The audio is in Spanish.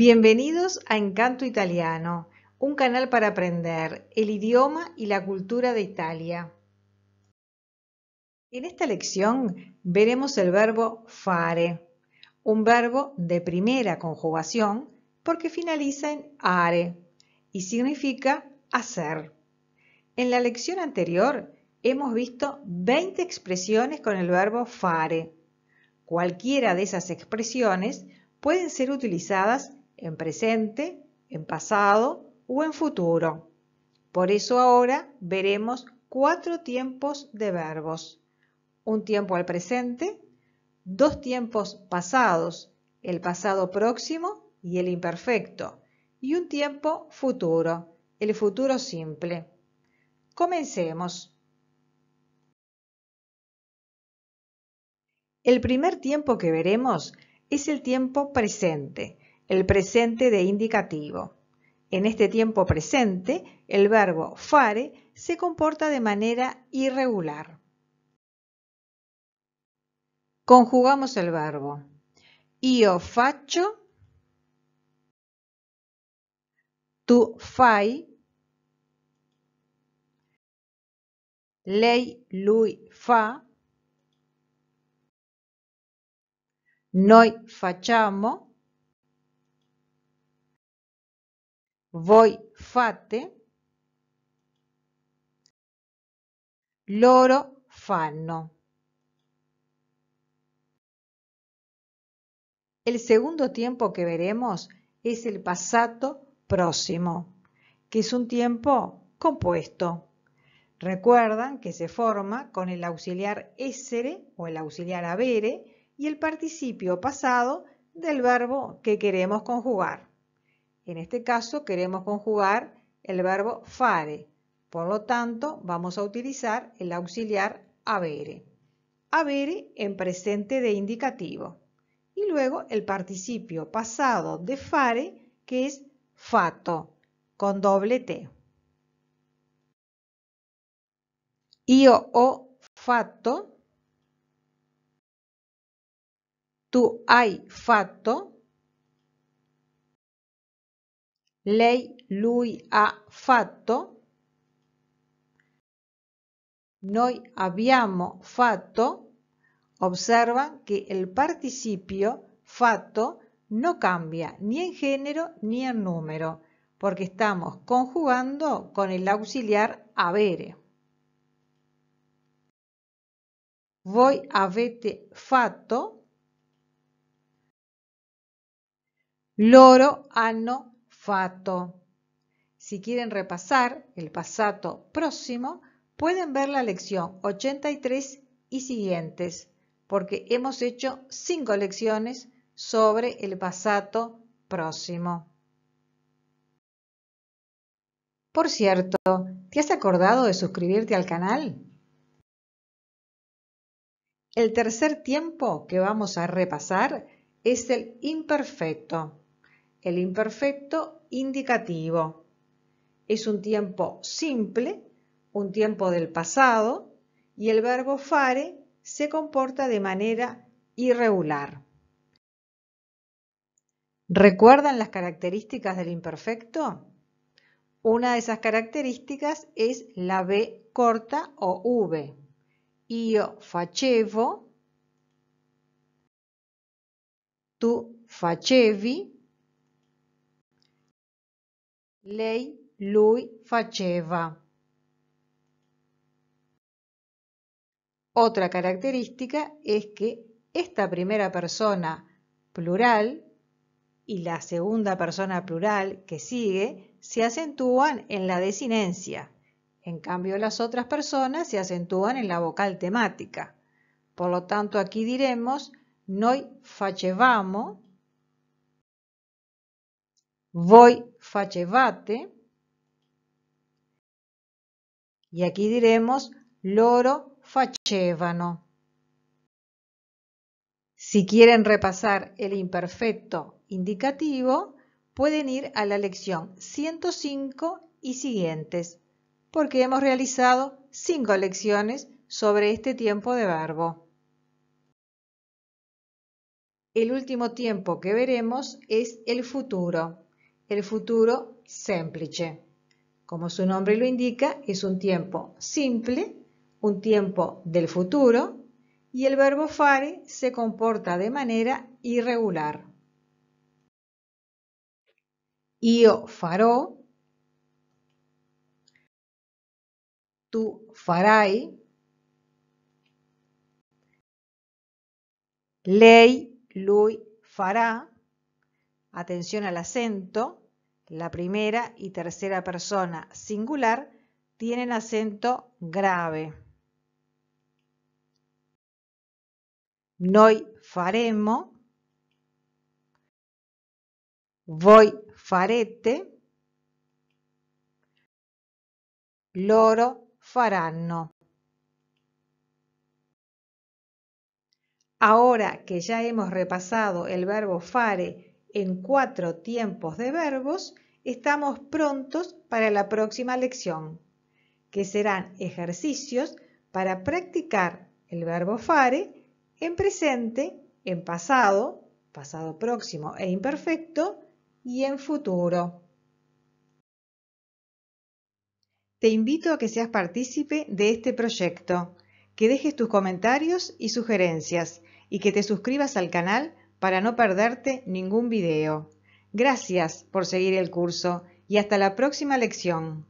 Bienvenidos a Encanto Italiano, un canal para aprender el idioma y la cultura de Italia. En esta lección veremos el verbo fare, un verbo de primera conjugación porque finaliza en are y significa hacer. En la lección anterior hemos visto 20 expresiones con el verbo fare. Cualquiera de esas expresiones pueden ser utilizadas en presente, en pasado o en futuro. Por eso ahora veremos cuatro tiempos de verbos. Un tiempo al presente, dos tiempos pasados, el pasado próximo y el imperfecto, y un tiempo futuro, el futuro simple. Comencemos. El primer tiempo que veremos es el tiempo presente, el presente de indicativo. En este tiempo presente, el verbo fare se comporta de manera irregular. Conjugamos el verbo. Io faccio, tu fai, lei, lui fa, noi facciamo, voi fate, loro fanno. El segundo tiempo que veremos es el pasato próximo, que es un tiempo compuesto. Recuerdan que se forma con el auxiliar essere o el auxiliar avere y el participio pasado del verbo que queremos conjugar. En este caso queremos conjugar el verbo fare. Por lo tanto, vamos a utilizar el auxiliar avere. Avere en presente de indicativo. Y luego el participio pasado de fare, que es fato, con doble T. Io o FATO. Tu hai FATO. lei lui ha fatto, noi abbiamo fatto, Observa que el participio fatto no cambia ni en género ni en número, porque estamos conjugando con el auxiliar avere. Voi avete fatto, loro hanno si quieren repasar el pasato próximo, pueden ver la lección 83 y siguientes, porque hemos hecho cinco lecciones sobre el pasato próximo. Por cierto, ¿te has acordado de suscribirte al canal? El tercer tiempo que vamos a repasar es el imperfecto el imperfecto indicativo. Es un tiempo simple, un tiempo del pasado, y el verbo fare se comporta de manera irregular. ¿Recuerdan las características del imperfecto? Una de esas características es la B corta o V. Io facevo, tu facevi, lei lui faceva. Otra característica es que esta primera persona plural y la segunda persona plural que sigue se acentúan en la desinencia. En cambio, las otras personas se acentúan en la vocal temática. Por lo tanto, aquí diremos noi facevamo Voy fachevate Y aquí diremos loro facevano. Si quieren repasar el imperfecto indicativo, pueden ir a la lección 105 y siguientes, porque hemos realizado cinco lecciones sobre este tiempo de verbo. El último tiempo que veremos es el futuro. El futuro simple, Como su nombre lo indica, es un tiempo simple, un tiempo del futuro, y el verbo fare se comporta de manera irregular. Yo farò, Tú farai, ley, lui fará atención al acento, la primera y tercera persona singular tienen acento grave. Noi faremo, voi farete, loro faranno. Ahora que ya hemos repasado el verbo fare en cuatro tiempos de verbos, estamos prontos para la próxima lección, que serán ejercicios para practicar el verbo fare en presente, en pasado, pasado próximo e imperfecto y en futuro. Te invito a que seas partícipe de este proyecto, que dejes tus comentarios y sugerencias y que te suscribas al canal para no perderte ningún video. Gracias por seguir el curso y hasta la próxima lección.